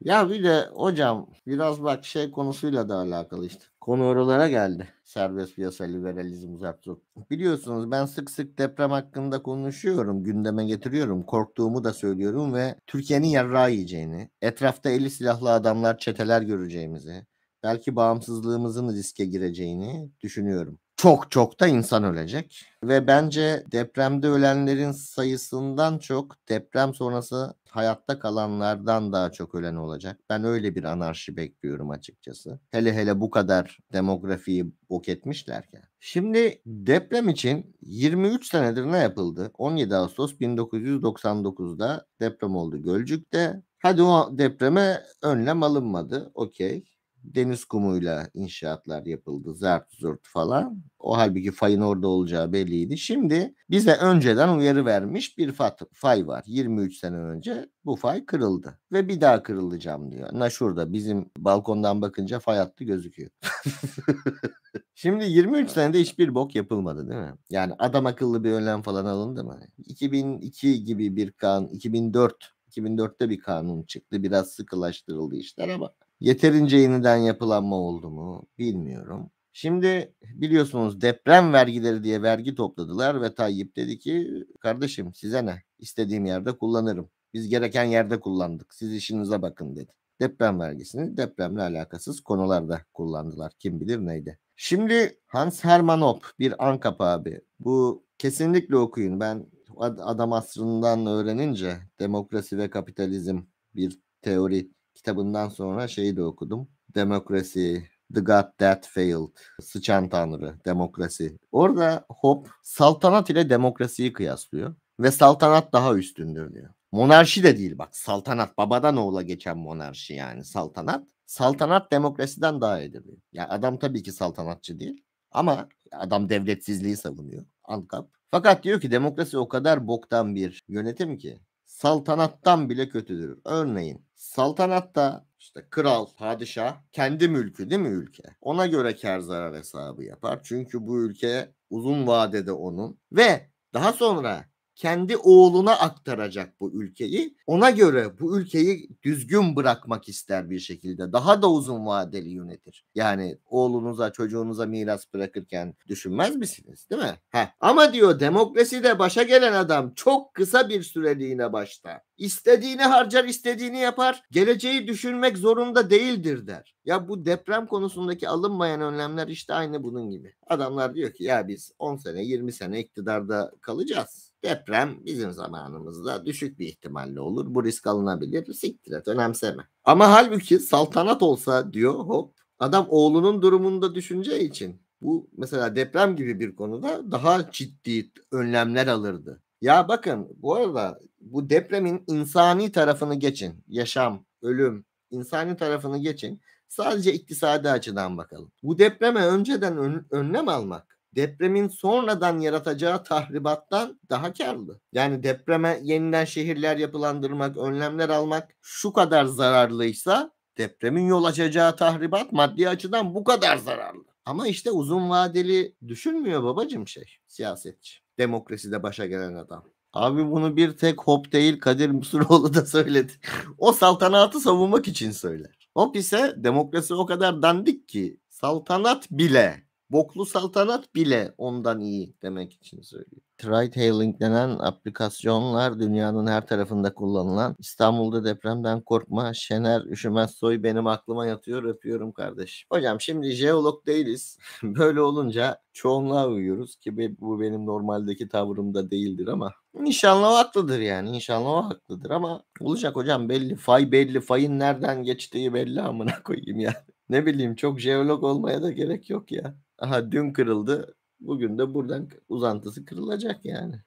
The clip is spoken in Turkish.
Ya bir de hocam biraz bak şey konusuyla da alakalı işte. Konu oralara geldi. Serbest piyasa liberalizm uzak dur. Biliyorsunuz ben sık sık deprem hakkında konuşuyorum, gündeme getiriyorum. Korktuğumu da söylüyorum ve Türkiye'nin yarrağı yiyeceğini, etrafta eli silahlı adamlar çeteler göreceğimizi, belki bağımsızlığımızın riske gireceğini düşünüyorum çok çok da insan ölecek ve bence depremde ölenlerin sayısından çok deprem sonrası hayatta kalanlardan daha çok ölen olacak. Ben öyle bir anarşi bekliyorum açıkçası. Hele hele bu kadar demografiyi bok etmişlerken. Şimdi deprem için 23 senedir ne yapıldı? 17 Ağustos 1999'da deprem oldu Gölcük'te. Hadi o depreme önlem alınmadı. Okey deniz kumuyla inşaatlar yapıldı zart zurt falan. O halbuki fayın orada olacağı belliydi. Şimdi bize önceden uyarı vermiş bir fay var. 23 sene önce bu fay kırıldı ve bir daha kırılacağım diyor. Na şurada bizim balkondan bakınca fay attı gözüküyor. Şimdi 23 senede hiçbir bok yapılmadı değil mi? Yani adam akıllı bir önlem falan alındı mı? 2002 gibi bir kan, 2004 2004'te bir kanun çıktı. Biraz sıkılaştırıldı işler ama Yeterince yeniden yapılanma oldu mu bilmiyorum. Şimdi biliyorsunuz deprem vergileri diye vergi topladılar ve Tayyip dedi ki kardeşim size ne? istediğim yerde kullanırım. Biz gereken yerde kullandık. Siz işinize bakın dedi. Deprem vergisini depremle alakasız konularda kullandılar. Kim bilir neydi. Şimdi Hans Hermanop bir Ankap abi. Bu kesinlikle okuyun. Ben adam asrından öğrenince demokrasi ve kapitalizm bir teori kitabından sonra şeyi de okudum. Demokrasi The God That Failed. Sıçan Tanrı, demokrasi. Orada Hop saltanat ile demokrasiyi kıyaslıyor. Ve saltanat daha üstündür diyor. Monarşi de değil bak. Saltanat babadan oğula geçen monarşi yani saltanat. Saltanat demokrasiden daha iyidir diyor. Yani adam tabii ki saltanatçı değil. Ama adam devletsizliği savunuyor. Ankap. Fakat diyor ki demokrasi o kadar boktan bir yönetim ki saltanattan bile kötüdür. Örneğin saltanatta işte kral, padişah kendi mülkü değil mi ülke? Ona göre kar zarar hesabı yapar. Çünkü bu ülke uzun vadede onun ve daha sonra kendi oğluna aktaracak bu ülkeyi. Ona göre bu ülkeyi düzgün bırakmak ister bir şekilde. Daha da uzun vadeli yönetir. Yani oğlunuza, çocuğunuza miras bırakırken düşünmez misiniz, değil mi? Heh. Ama diyor demokraside başa gelen adam çok kısa bir süreliğine başlar. İstediğini harcar, istediğini yapar. Geleceği düşünmek zorunda değildir der. Ya bu deprem konusundaki alınmayan önlemler işte aynı bunun gibi. Adamlar diyor ki ya biz 10 sene 20 sene iktidarda kalacağız. Deprem bizim zamanımızda düşük bir ihtimalle olur. Bu risk alınabilir. Siktir et önemseme. Ama halbuki saltanat olsa diyor hop adam oğlunun durumunda düşüneceği için bu mesela deprem gibi bir konuda daha ciddi önlemler alırdı. Ya bakın bu arada bu depremin insani tarafını geçin. Yaşam, ölüm, insani tarafını geçin. Sadece iktisadi açıdan bakalım. Bu depreme önceden ön, önlem almak depremin sonradan yaratacağı tahribattan daha karlı. Yani depreme yeniden şehirler yapılandırmak, önlemler almak şu kadar zararlıysa depremin yol açacağı tahribat maddi açıdan bu kadar zararlı. Ama işte uzun vadeli düşünmüyor babacım şey siyasetçi demokraside başa gelen adam. Abi bunu bir tek Hop değil Kadir Musuroğlu da söyledi. o saltanatı savunmak için söyler. Hop ise demokrasi o kadar dandik ki saltanat bile Boklu saltanat bile ondan iyi demek için söylüyor. Ride Hailing denen aplikasyonlar dünyanın her tarafında kullanılan. İstanbul'da depremden korkma. Şener Üşümez Soy benim aklıma yatıyor. Öpüyorum kardeş. Hocam şimdi jeolog değiliz. Böyle olunca çoğunluğa uyuyoruz ki bu benim normaldeki tavrımda değildir ama İnşallah o haklıdır yani. İnşallah o haklıdır ama olacak hocam belli. Fay belli. Fayın nereden geçtiği belli amına koyayım ya. Ne bileyim çok jeolog olmaya da gerek yok ya. Aha dün kırıldı. Bugün de buradan uzantısı kırılacak yani.